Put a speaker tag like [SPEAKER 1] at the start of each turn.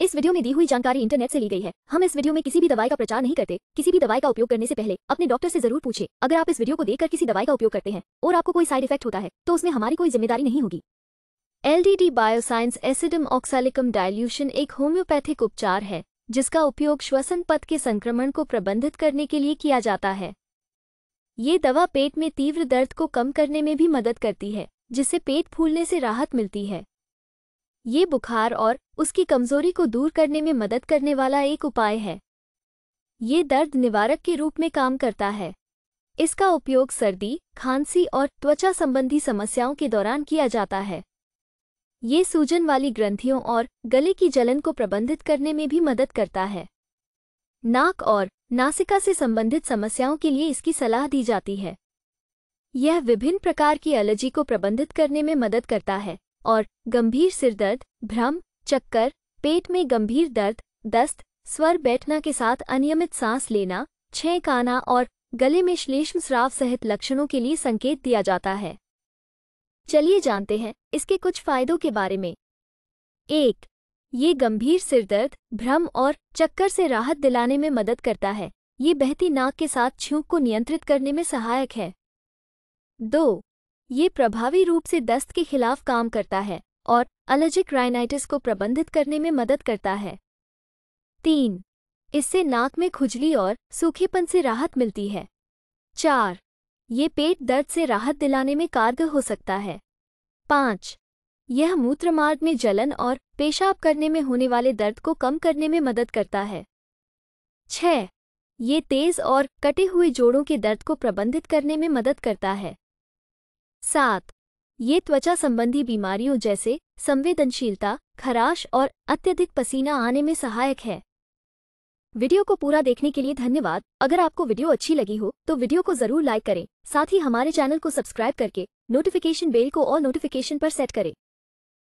[SPEAKER 1] इस वीडियो में दी हुई जानकारी इंटरनेट से ली गई है हम इस वीडियो में किसी भी दवाई का प्रचार नहीं करते किसी भी दवाई का उपयोग करने से पहले अपने डॉक्टर से जरूर पूछे अगर आप इस वीडियो को देखकर किसी दवाई का उपयोग करते हैं और आपको कोई साइड इफेक्ट होता है तो उसमें हमारी कोई जिम्मेदारी नहीं होगी LDD bioscience acidum oxalicum dilution एक होम्योपैथिक उपचार है जिसका उपयोग श्वसन पथ के संक्रमण को प्रबंधित करने के लिए किया जाता है ये दवा पेट में तीव्र दर्द को कम करने में भी मदद करती है जिससे पेट फूलने से राहत मिलती है ये बुखार और उसकी कमजोरी को दूर करने में मदद करने वाला एक उपाय है ये दर्द निवारक के रूप में काम करता है इसका उपयोग सर्दी खांसी और त्वचा संबंधी समस्याओं के दौरान किया जाता है ये सूजन वाली ग्रंथियों और गले की जलन को प्रबंधित करने में भी मदद करता है नाक और नासिका से संबंधित समस्याओं के लिए इसकी सलाह दी जाती है यह विभिन्न प्रकार की एलर्जी को प्रबंधित करने में मदद करता है और गंभीर सिरदर्द भ्रम चक्कर पेट में गंभीर दर्द दस्त स्वर बैठना के साथ अनियमित सांस लेना छेंक आना और गले में श्लेष्म स्राव सहित लक्षणों के लिए संकेत दिया जाता है चलिए जानते हैं इसके कुछ फायदों के बारे में एक ये गंभीर सिरदर्द भ्रम और चक्कर से राहत दिलाने में मदद करता है ये बहती नाक के साथ छूक को नियंत्रित करने में सहायक है दो ये प्रभावी रूप से दस्त के खिलाफ काम करता है और अलर्जिक राइनाइटिस को प्रबंधित करने में मदद करता है तीन इससे नाक में खुजली और सूखेपन से राहत मिलती है चार ये पेट दर्द से राहत दिलाने में कारगर हो सकता है पाँच यह मूत्रमार्ग में जलन और पेशाब करने में होने वाले दर्द को कम करने में मदद करता है छ ये तेज और कटे हुए जोड़ों के दर्द को प्रबंधित करने में मदद करता है सात ये त्वचा संबंधी बीमारियों जैसे संवेदनशीलता खराश और अत्यधिक पसीना आने में सहायक है वीडियो को पूरा देखने के लिए धन्यवाद अगर आपको वीडियो अच्छी लगी हो तो वीडियो को जरूर लाइक करें साथ ही हमारे चैनल को सब्सक्राइब करके नोटिफिकेशन बेल को और नोटिफिकेशन पर सेट करें